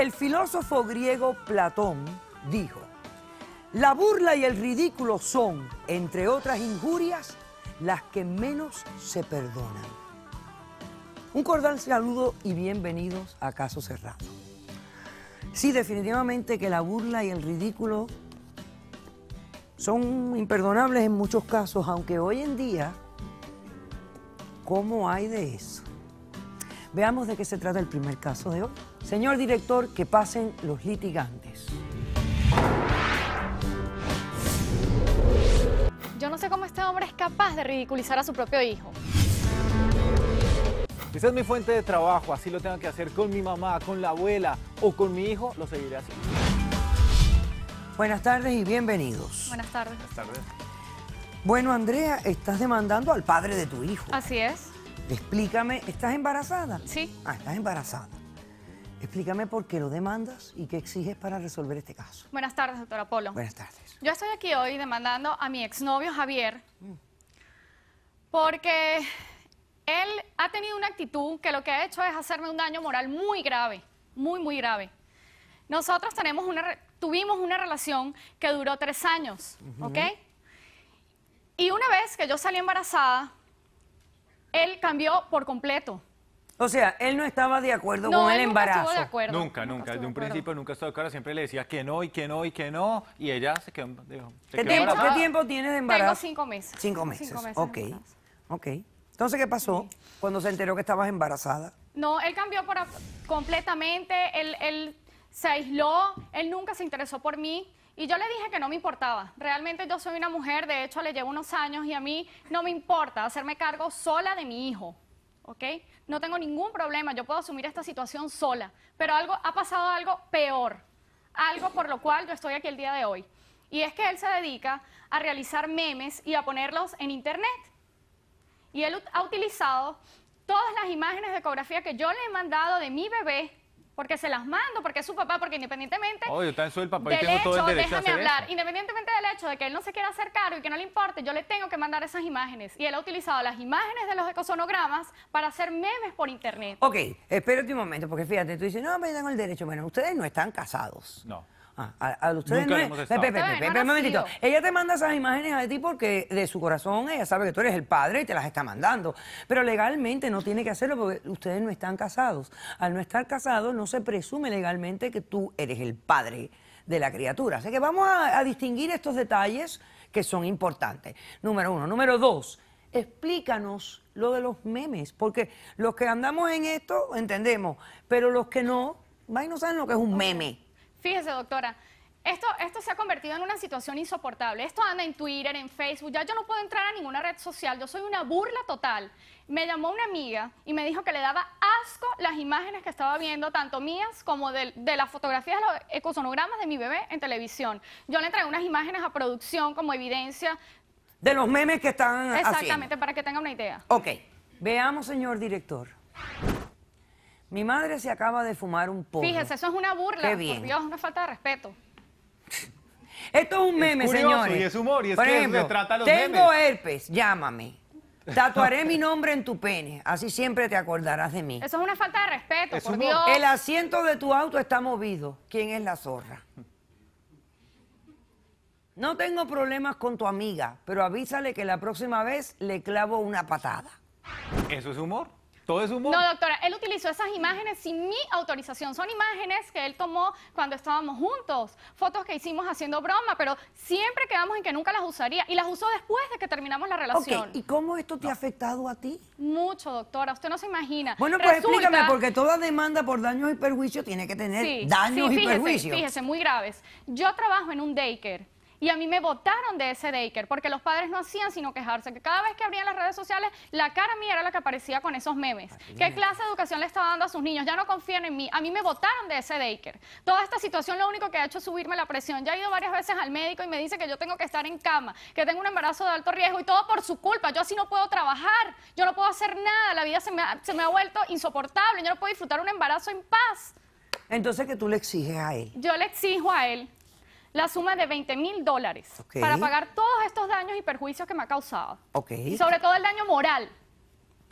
El filósofo griego Platón dijo, la burla y el ridículo son, entre otras injurias, las que menos se perdonan. Un cordial saludo y bienvenidos a Caso Cerrado. Sí, definitivamente que la burla y el ridículo son imperdonables en muchos casos, aunque hoy en día, ¿cómo hay de eso? Veamos de qué se trata el primer caso de hoy. Señor director, que pasen los litigantes. Yo no sé cómo este hombre es capaz de ridiculizar a su propio hijo. Esa es mi fuente de trabajo, así lo tengo que hacer con mi mamá, con la abuela o con mi hijo, lo seguiré haciendo. Buenas tardes y bienvenidos. Buenas tardes. Buenas tardes. Bueno, Andrea, estás demandando al padre de tu hijo. Así es. Explícame, ¿estás embarazada? Sí. Ah, estás embarazada. Explícame por qué lo demandas y qué exiges para resolver este caso. Buenas tardes, doctora Polo. Buenas tardes. Yo estoy aquí hoy demandando a mi exnovio Javier mm. porque él ha tenido una actitud que lo que ha hecho es hacerme un daño moral muy grave, muy, muy grave. Nosotros tenemos una, tuvimos una relación que duró tres años, ¿ok? Y una vez que yo salí embarazada, él cambió por completo. O sea, él no estaba de acuerdo con el embarazo. Nunca, estuvo de acuerdo. nunca, nunca. desde de un principio nunca estaba de acuerdo. Siempre le decía que no y que no y que no. Y ella se quedó. ¿Qué, tiempo, ¿Qué, tiene de embarazo? Tengo cinco meses. Cinco meses. ok. Ok. Entonces, ¿qué pasó cuando se enteró que estabas embarazada? No, él cambió por, completamente. Él, él se aisló. Él nunca se interesó por mí. Y yo le dije que no me importaba. Realmente yo soy una mujer, de hecho le llevo unos años y a mí no me importa hacerme cargo sola de mi hijo. ¿Ok? No tengo ningún problema, yo puedo asumir esta situación sola. Pero algo, ha pasado algo peor, algo por lo cual yo estoy aquí el día de hoy. Y es que él se dedica a realizar memes y a ponerlos en internet. Y él ha utilizado todas las imágenes de ecografía que yo le he mandado de mi bebé porque se las mando, porque es su papá, porque independientemente está en su el papá y tengo todo el derecho hablar, independientemente del hecho de que él no se quiera hacer cargo y que no le importe, yo le tengo que mandar esas imágenes. Y él ha utilizado las imágenes de los ecosonogramas para hacer memes por internet. Ok, espérate un momento, porque fíjate, tú dices, no, me dan el derecho. Bueno, ustedes no están casados. No. Ah, a, ustedes un momentito. Ella te manda esas imágenes a ti porque de su corazón ella sabe que tú eres el padre y te las está mandando. Pero legalmente no tiene que hacerlo porque ustedes no están casados. Al no estar casados no se presume legalmente que tú eres el padre de la criatura. Así que vamos a, distinguir estos detalles que son importantes. Número uno. Número dos, explícanos lo de los memes. Porque los que andamos en esto entendemos, pero los que no, no saben lo que es un meme. Fíjese, doctora, esto, esto se ha convertido en una situación insoportable. Esto anda en Twitter, en Facebook. Ya yo no puedo entrar a ninguna red social. Yo soy una burla total. Me llamó una amiga y me dijo que le daba asco las imágenes que estaba viendo, tanto mías como de, las fotografías, los ecosonogramas de mi bebé en televisión. Yo le traigo unas imágenes a producción como evidencia. De los memes que están Exactamente, para que TENGA una idea. Ok. Veamos, señor director. Mi madre se acaba de fumar un poco. Fíjese, eso es una burla. Qué bien. Por Dios, una falta de respeto. Esto es un meme, es Y es humor, y es ejemplo, trata tengo herpes, llámame. Tatuaré mi nombre en tu pene, así siempre te acordarás de mí. Eso es una falta de respeto, por Dios. El asiento de tu auto está movido. ¿Quién es la zorra? No tengo problemas con tu amiga, pero avísale que la próxima vez le clavo una patada. Eso es humor. No, doctora, él utilizó esas imágenes sin mi autorización. Son imágenes que él tomó cuando estábamos juntos, fotos que hicimos haciendo broma, pero siempre quedamos en que nunca las usaría. Y las usó después de que terminamos la relación. ¿Y cómo esto te ha afectado a ti? Mucho, doctora. Usted no se imagina. Bueno, pues porque toda demanda por daños y perjuicios tiene que tener daños fíjese, y perjuicios. Fíjese, muy graves. Yo trabajo en un daycare y a mí me votaron de ese daycare porque los padres no hacían sino quejarse, que cada vez que abrían las redes sociales, la cara mía era la que aparecía con esos memes. ¿Qué clase de educación le estaba dando a sus niños? Ya no confían en mí. A mí me votaron de ese daycare. Toda esta situación lo único que ha hecho es subirme la presión. Ya he ido varias veces al médico y me dice que yo tengo que estar en cama, que tengo un embarazo de alto riesgo y todo por su culpa. Yo así no puedo trabajar, yo no puedo hacer nada, la vida se me ha, vuelto insoportable, yo no puedo disfrutar un embarazo en paz. Entonces, que tú le exiges a él? Yo le exijo a él la suma de 20 mil dólares para pagar todos estos daños y perjuicios que me ha causado. Y sobre todo el daño moral.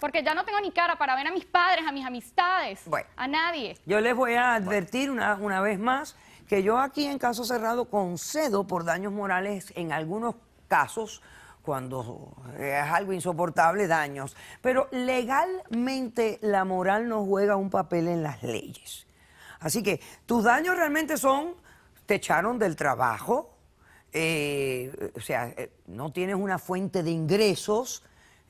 Porque ya no tengo ni cara para ver a mis padres, a mis amistades, a nadie. Yo les voy a advertir una, una vez más que yo aquí en caso cerrado concedo por daños morales en algunos casos cuando es algo insoportable, daños. Pero legalmente la moral no juega un papel en las leyes. Así que tus daños realmente son te echaron del trabajo, eh, o sea, eh, no tienes una fuente de ingresos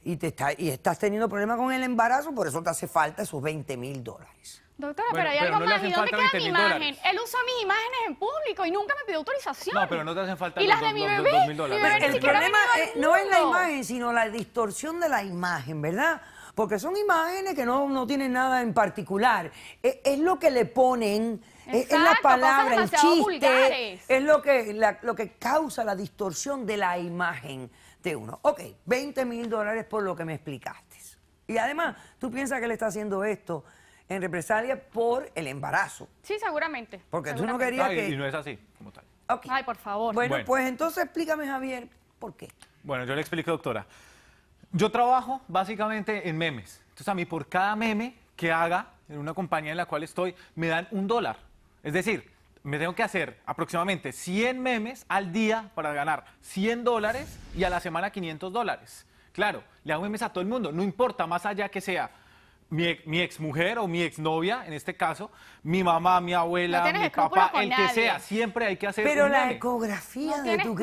y, te y estás teniendo problemas con el embarazo, por eso te hace falta esos 20 mil dólares. Doctora, pero hay algo más. ¿Y dónde queda mi imagen? Él usa mis imágenes en público y nunca me pidió autorización. No, pero no te hacen falta. Y las de mi bebé. el problema no es la imagen, sino la distorsión de la imagen, ¿verdad? porque son imágenes que no, tienen nada en particular. E, es, lo que le ponen, e, es, la palabra, el chiste, es lo que, lo que causa la distorsión de la imagen de uno. Ok, 20 mil dólares por lo que me explicaste. Y además, tú piensas que le está haciendo esto en represalia por el embarazo. Sí, seguramente. Porque tú no querías y, Y no es así, como tal. Ay, por favor. Bueno, bueno, pues entonces explícame, Javier, ¿por qué? Bueno, yo le explico, doctora. Yo trabajo básicamente en memes. Entonces a mí por cada meme que haga en una compañía en la cual estoy, me dan un dólar. Es decir, me tengo que hacer aproximadamente 100 memes al día para ganar 100 dólares y a la semana 500 dólares. Claro, le hago memes a todo el mundo, no importa más allá que sea mi, mi o mi exnovia, en este caso, mi mamá, mi abuela, mi papá, el que sea, siempre hay que hacer Pero la ecografía de tu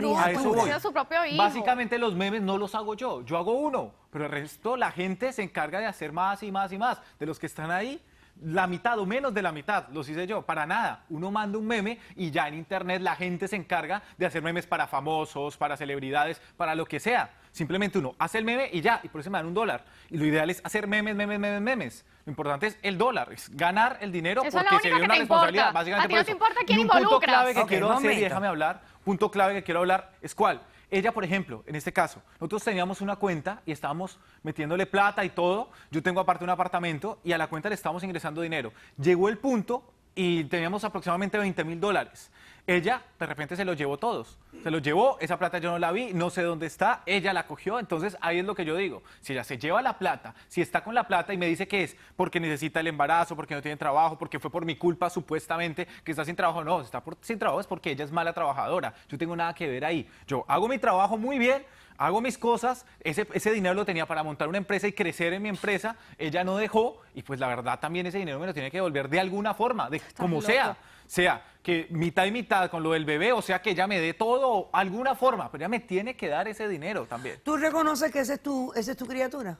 su propio Básicamente los memes no los hago yo, yo hago uno, pero el resto la gente se encarga de hacer más y más y más. De los que están ahí, la mitad o menos de la mitad, los hice yo, para nada. Uno manda un meme y ya en internet la gente se encarga de hacer memes para famosos, para celebridades, para lo que sea. Simplemente uno hace el meme y ya, y por eso me dan un dólar. Y lo ideal es hacer memes, memes, memes, memes. Lo importante es el dólar, es ganar el dinero porque se ve una responsabilidad. Básicamente ¿A no te importa quién punto clave que quiero déjame hablar, punto clave que quiero hablar es cuál ella, por ejemplo, en este caso, nosotros teníamos una cuenta y estábamos metiéndole plata y todo. Yo tengo aparte un apartamento y a la cuenta le estábamos ingresando dinero. Llegó el punto y teníamos aproximadamente 20 mil dólares ella de repente se los llevó todos. Se los llevó, esa plata yo no la vi, no sé dónde está, ella la cogió, entonces ahí es lo que yo digo. Si ella se lleva la plata, si está con la plata y me dice que es porque necesita el embarazo, porque no tiene trabajo, porque fue por mi culpa supuestamente que está sin trabajo, no, está sin trabajo es porque ella es mala trabajadora, yo tengo nada que ver ahí. Yo hago mi trabajo muy bien, hago mis cosas, ese, dinero lo tenía para montar una empresa y crecer en mi empresa, ella no dejó y pues la verdad también ese dinero me lo tiene que devolver de alguna forma, de, como sea. O sea que mitad y mitad con lo del bebé, o sea que ella me dé todo, alguna forma, pero ella me tiene que dar ese dinero también. ¿Tú reconoces que ese es tu, esa es tu criatura?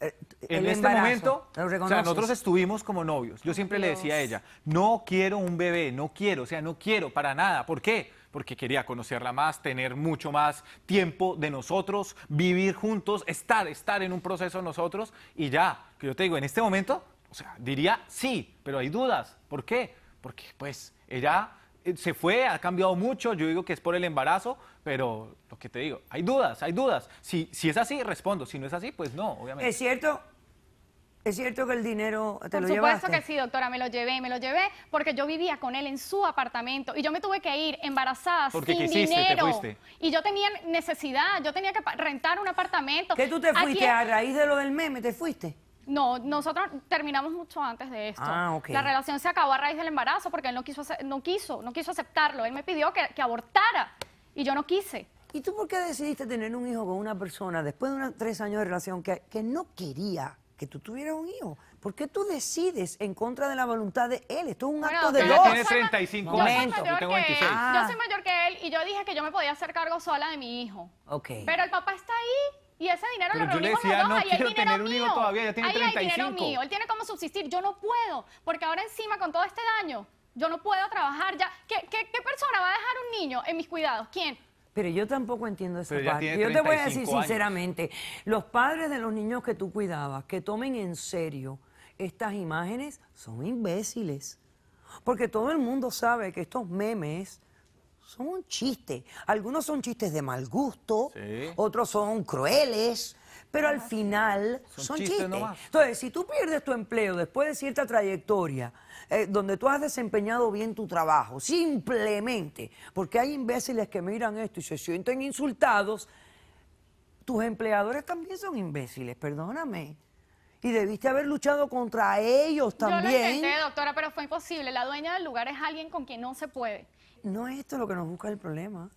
Eh, en este momento, nosotros estuvimos como novios. Yo siempre le decía a ella, no quiero un bebé, no quiero, o sea, no quiero para nada. ¿Por qué? Porque quería conocerla más, tener mucho más tiempo de nosotros, vivir juntos, estar, estar en un proceso nosotros y ya, que yo te digo, en este momento o sea, diría sí, pero hay dudas. ¿Por qué? Porque pues ella eh, se fue, ha cambiado mucho, yo digo que es por el embarazo, pero lo que te digo, hay dudas, hay dudas. Si, si es así, respondo, si no es así, pues no, obviamente. Es cierto, ¿Es cierto que el dinero te Por lo supuesto que sí, doctora, me lo llevé, me lo llevé porque yo vivía con él en su apartamento y yo me tuve que ir embarazada porque sin dinero. y yo tenía necesidad, yo tenía que rentar un apartamento. ¿Qué tú te fuiste a raíz de lo del meme? ¿Te fuiste? No, nosotros terminamos mucho antes de esto. Ah, la relación se acabó a raíz del embarazo porque él no quiso, no quiso, no quiso aceptarlo. Él me pidió que, abortara y yo no quise. ¿Y tú por qué decidiste tener un hijo con una persona después de unos tres años de relación que, no quería que tú tuvieras un hijo? ¿Por qué tú decides en contra de la voluntad de él? Esto es un acto de dos. Tiene 35 años. Yo, Yo soy ah. mayor que él y yo dije que yo me podía hacer cargo sola de mi hijo. Okay. Pero el papá está ahí y ese dinero lo reunimos los dos, no ahí dinero mío. todavía, tiene ahí hay dinero mío, él tiene cómo subsistir, yo no puedo, porque ahora encima con todo este daño, yo no puedo trabajar ya. ¿Qué, qué, persona va a dejar un niño en mis cuidados? ¿Quién? Pero yo tampoco entiendo esa parte. Yo te voy a decir sinceramente, los padres de los niños que tú cuidabas, que tomen en serio estas imágenes, son imbéciles. Porque todo el mundo sabe que estos memes son un chiste. Algunos son chistes de mal gusto, otros son crueles, pero al ah, final son, chistes. Entonces, si tú pierdes tu empleo después de cierta trayectoria, eh, donde tú has desempeñado bien tu trabajo, simplemente porque hay imbéciles que miran esto y se sienten insultados, tus empleadores también son imbéciles, perdóname y debiste haber luchado contra ellos también. lo doctora, pero fue imposible. La dueña del lugar es alguien con quien no se puede no es esto lo que nos busca el problema.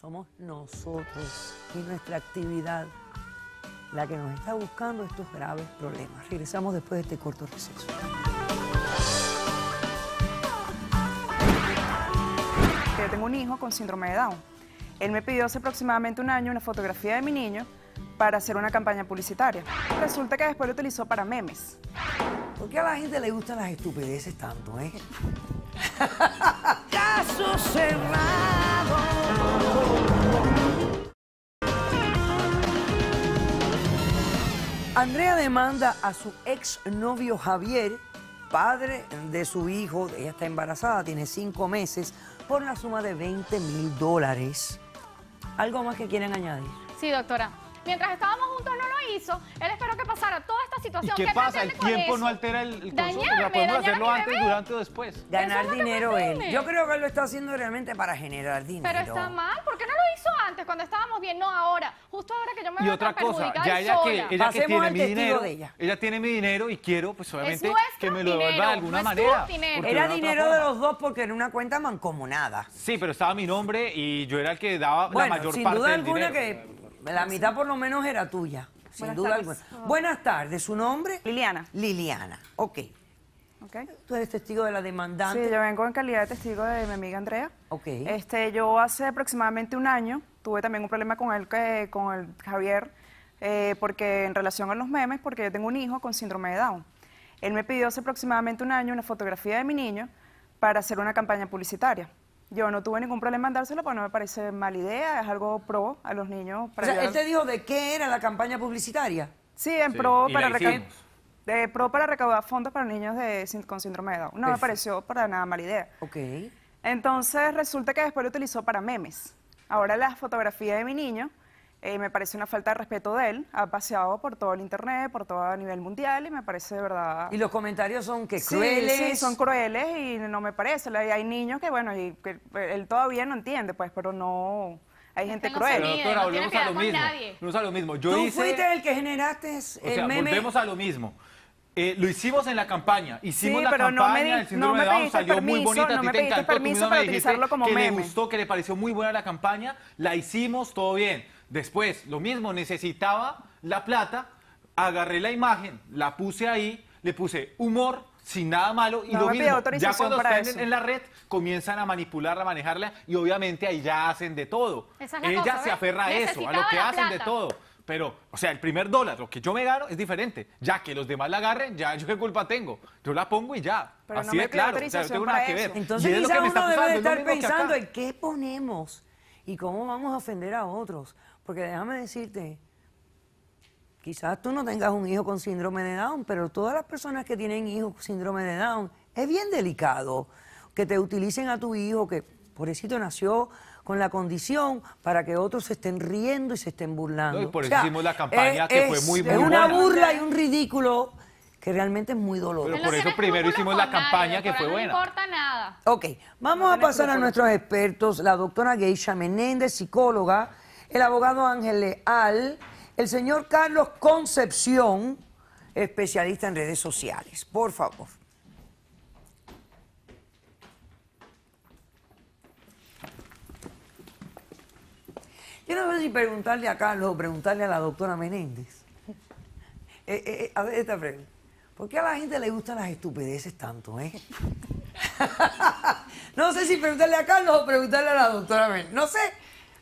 Somos nosotros y nuestra actividad la que nos está buscando estos graves problemas. Regresamos después de este corto receso. Yo tengo un hijo con síndrome de Down. Él me pidió hace aproximadamente un año una fotografía de mi niño para hacer una campaña publicitaria. Resulta que después lo utilizó para memes. ¿Por qué a la gente le gustan las estupideces tanto, eh? Andrea demanda a su exnovio Javier, padre de su hijo, ella está embarazada, tiene cinco meses, por la suma de 20 mil dólares. ¿Algo más que quieren añadir? Sí, doctora. Mientras estábamos juntos no lo hizo. Él esperó que pasara toda esta situación. qué, pasa? El tiempo no altera el, podemos hacerlo antes, durante o después. Ganar dinero él. Yo creo que él lo está haciendo realmente para generar dinero. Pero está mal. ¿Por qué no lo hizo antes, cuando estábamos bien? No ahora. Justo ahora que yo me voy y otra cosa, ya ella que, ella que tiene mi dinero, ella. tiene mi dinero y quiero, pues obviamente, que me lo devuelva de alguna manera. Era dinero de los dos porque en una cuenta mancomunada. Sí, pero estaba mi nombre y yo era el que daba la mayor parte del dinero. que la mitad por lo menos era tuya, sin duda alguna. Oh. Buenas tardes, ¿su nombre? Liliana. Liliana, ok. Tú eres testigo de la demandante. Sí, yo vengo en calidad de testigo de mi amiga Andrea. Ok. Este, yo hace aproximadamente un año tuve también un problema con él, con el Javier, eh, porque en relación a los memes, porque yo tengo un hijo con síndrome de Down. Él me pidió hace aproximadamente un año una fotografía de mi niño para hacer una campaña publicitaria. Yo no tuve ningún problema en dárselo porque no me parece mala idea, es algo pro a los niños. Para o él te dijo de qué era la campaña publicitaria. Sí, en pro para recaudar. De eh, pro para recaudar fondos para niños de, con síndrome de Down. No me pareció para nada mala idea. Ok. Entonces resulta que después lo utilizó para memes. Ahora la fotografía de mi niño eh, me parece una falta de respeto de él. Ha paseado por todo el internet, por todo a nivel mundial y me parece de verdad. Y los comentarios son que crueles. Sí, son crueles y no me parece. Hay niños que, bueno, y que eh, él todavía no entiende, pues, pero no. Hay gente cruel. doctora, no volvemos a lo mismo. Volvemos a lo mismo. Yo Tú hice... fuiste el que generaste el o sea, Volvemos a lo mismo. Eh, lo hicimos en la campaña, hicimos la campaña no síndrome no me de Down, salió muy bonita, no a ti te encantó, permiso tú para me dijiste como que le gustó, que le pareció muy buena la campaña, la hicimos, todo bien. Después, lo mismo, necesitaba la plata, agarré la imagen, la puse ahí, le puse humor, sin nada malo, y lo mismo, ya cuando están en, la red, comienzan a manipularla, a manejarla, y obviamente ahí ya hacen de todo. Ella se aferra a eso, a lo que hacen de todo. Pero, o sea, el primer dólar, lo que yo me gano es diferente. Ya que los demás la agarren, ya yo qué culpa tengo. Yo la pongo y ya. Pero Así de claro. no tengo nada que ver. Entonces, uno debe estar pensando en qué ponemos y cómo vamos a ofender a otros. Porque déjame decirte, quizás tú no tengas un hijo con síndrome de Down, pero todas las personas que tienen hijos con síndrome de Down, es bien delicado que te utilicen a tu hijo, que por pobrecito nació con la condición para que otros se estén riendo y se estén burlando. por eso hicimos la campaña que fue muy, buena. Es una burla y un ridículo que realmente es muy doloroso. Pero por eso primero hicimos la campaña que fue buena. No importa nada. Ok, vamos a pasar a nuestros expertos, la doctora Geisha Menéndez, psicóloga el abogado Ángel Leal, el señor Carlos Concepción, especialista en redes sociales. Por favor. Yo no sé si preguntarle a Carlos o preguntarle a la doctora Menéndez. Eh, eh, eh, a ver, esta pregunta. ¿Por qué a la gente le gustan las estupideces tanto, eh? no sé si preguntarle a Carlos o preguntarle a la doctora Menéndez. No sé.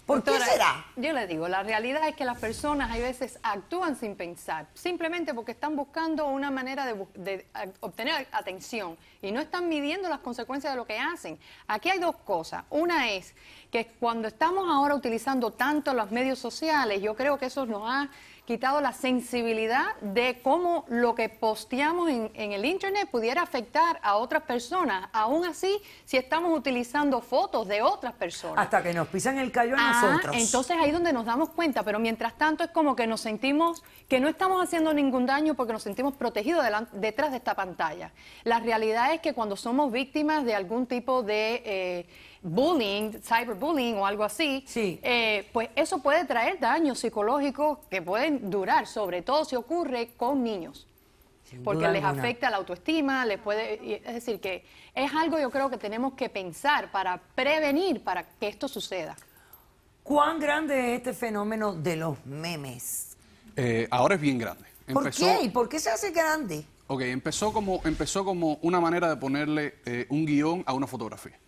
¿Por qué será? Yo le digo, la realidad es que las personas hay veces actúan sin pensar, simplemente porque están buscando una manera de, obtener atención y no están midiendo las consecuencias de lo que hacen. Aquí hay dos cosas. Una es que cuando estamos ahora utilizando tanto los medios sociales, yo creo que eso nos ha quitado la sensibilidad de cómo lo que posteamos en, el Internet pudiera afectar a otras personas, aún así si estamos utilizando fotos de otras personas. Hasta que nos pisan el callo a ah, nosotros. Entonces ahí es donde nos damos cuenta, pero mientras tanto es como que nos sentimos que no estamos haciendo ningún daño porque nos sentimos protegidos detrás de esta pantalla. La realidad es que cuando somos víctimas de algún tipo de... Eh, bullying, cyberbullying o algo así, eh, pues eso puede traer daños psicológicos que pueden durar, sobre todo si ocurre con niños. porque les afecta la autoestima, les puede, es decir, que es algo yo creo que tenemos que pensar para prevenir para que esto suceda. ¿Cuán grande es este fenómeno de los memes? Eh, ahora es bien grande. ¿Por qué? ¿Y por qué se hace grande? Ok, empezó como, empezó como una manera de ponerle eh, un guión a una fotografía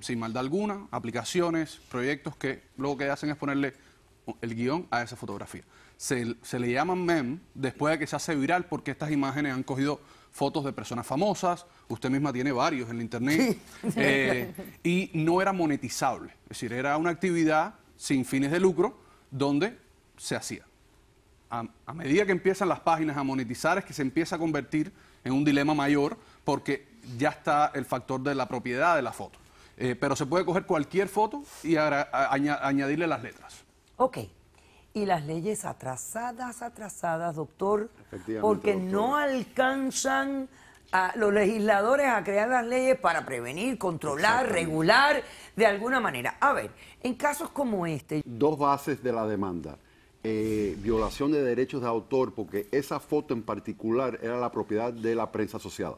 sin maldad alguna, aplicaciones, proyectos que luego que hacen es ponerle el guión a esa fotografía. Se, le llaman mem después de que se hace viral porque estas imágenes han cogido fotos de personas famosas, usted misma tiene varios en la internet, eh, y no era monetizable, es decir, era una actividad sin fines de lucro donde se hacía. a, medida que empiezan las páginas a monetizar es que se empieza a convertir en un dilema mayor porque ya está el factor de la propiedad de la foto. Eh, pero se puede coger cualquier foto y añadirle las letras. Ok. Y las leyes atrasadas, atrasadas, doctor, porque no alcanzan a los legisladores a crear las leyes para prevenir, controlar, regular de alguna manera. A ver, en casos como este. Dos bases de la demanda. Eh, violación de derechos de autor, porque esa foto en particular era la propiedad de la prensa asociada.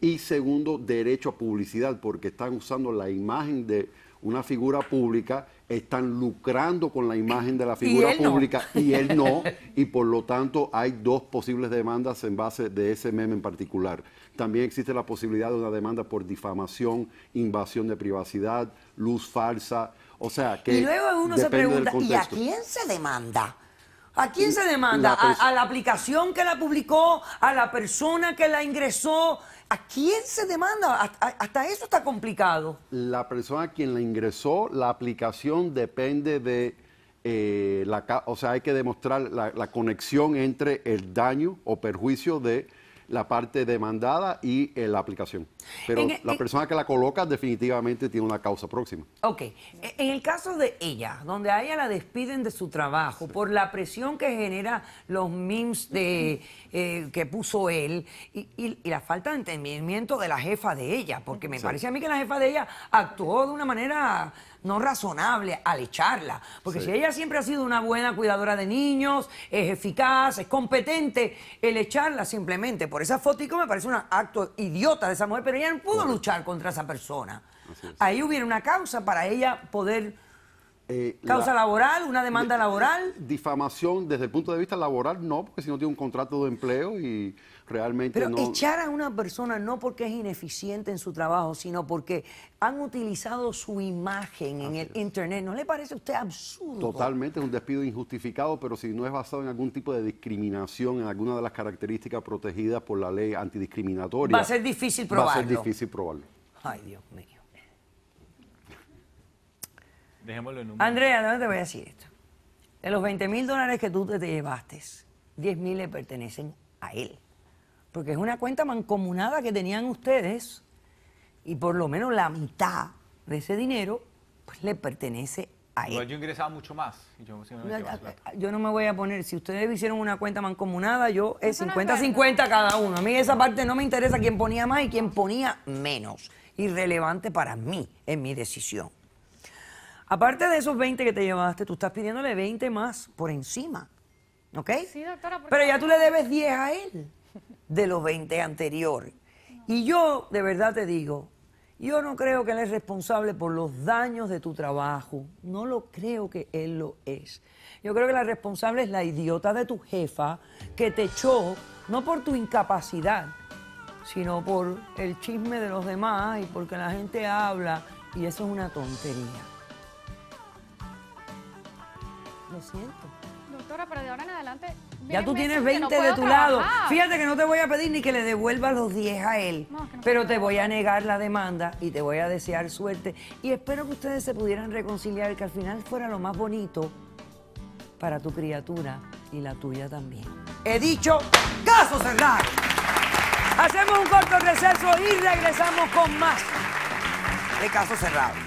Y segundo, derecho a publicidad, porque están usando la imagen de una figura pública, están lucrando con la imagen de la figura pública y él no, y por lo tanto hay dos posibles demandas en base de ese meme en particular. También existe la posibilidad de una demanda por difamación, invasión de privacidad, luz falsa, o sea que... Y luego uno se pregunta, ¿y a quién se demanda? ¿A quién se demanda? ¿A, la aplicación que la publicó? ¿A la persona que la ingresó? ¿A quién se demanda? Hasta, eso está complicado. La persona a quien la ingresó, la aplicación depende de... Eh, la, o sea, hay que demostrar la conexión entre el daño o perjuicio de la parte demandada y eh, la aplicación. Pero e, la persona que la coloca definitivamente tiene una causa próxima. Ok. E, en el caso de ella, donde a ella la despiden de su trabajo por la presión que genera los memes de, eh, que puso él y, la falta de entendimiento de la jefa de ella, porque me parece a mí que la jefa de ella actuó de una manera no razonable al echarla. Porque si ella siempre ha sido una buena cuidadora de niños, es eficaz, es competente, el echarla simplemente por esa fotico me parece un acto idiota de esa mujer, pero ella no pudo luchar contra esa persona. Ahí hubiera una causa para ella poder... Eh, ¿Causa laboral? ¿Una demanda laboral? Difamación desde el punto de vista laboral no, porque si no tiene un contrato de empleo y realmente Pero echar a una persona no porque es ineficiente en su trabajo, sino porque han utilizado su imagen en el Internet. ¿No le parece a usted absurdo? Totalmente, es un despido injustificado, pero si no es basado en algún tipo de discriminación, en alguna de las características protegidas por la ley antidiscriminatoria... Va a ser difícil probarlo. Va a ser difícil probarlo. Ay, Dios mío. Dejémoslo en un Andrea, no te voy a decir esto. De los 20 mil dólares que tú te llevaste, 10 mil le pertenecen a él porque es una cuenta mancomunada que tenían ustedes y por lo menos la mitad de ese dinero pues, le pertenece a él. yo ingresaba mucho más. yo, no me voy a poner, si ustedes hicieron una cuenta mancomunada, yo es 50-50 cada uno. A mí esa parte no me interesa quién ponía más y quién ponía menos. Irrelevante para mí, en mi decisión. Aparte de esos 20 que te llevaste, tú estás pidiéndole 20 más por encima. ¿Ok? Sí, doctora. Pero ya tú le debes 10 a él de los 20 anteriores. Y yo, de verdad te digo, yo no creo que él es responsable por los daños de tu trabajo. No lo creo que él lo es. Yo creo que la responsable es la idiota de tu jefa que te echó, no por tu incapacidad, sino por el chisme de los demás y porque la gente habla. Y eso es una tontería. Lo siento. Doctora, pero de ahora en adelante ya tú tienes 20 de tu lado. Fíjate que no te voy a pedir ni que le devuelvas los 10 a él. pero te voy a negar la demanda y te voy a desear suerte. Y espero que ustedes se pudieran reconciliar y que al final fuera lo más bonito para tu criatura y la tuya también. He dicho, caso cerrado. Hacemos un corto receso y regresamos con más de caso cerrado.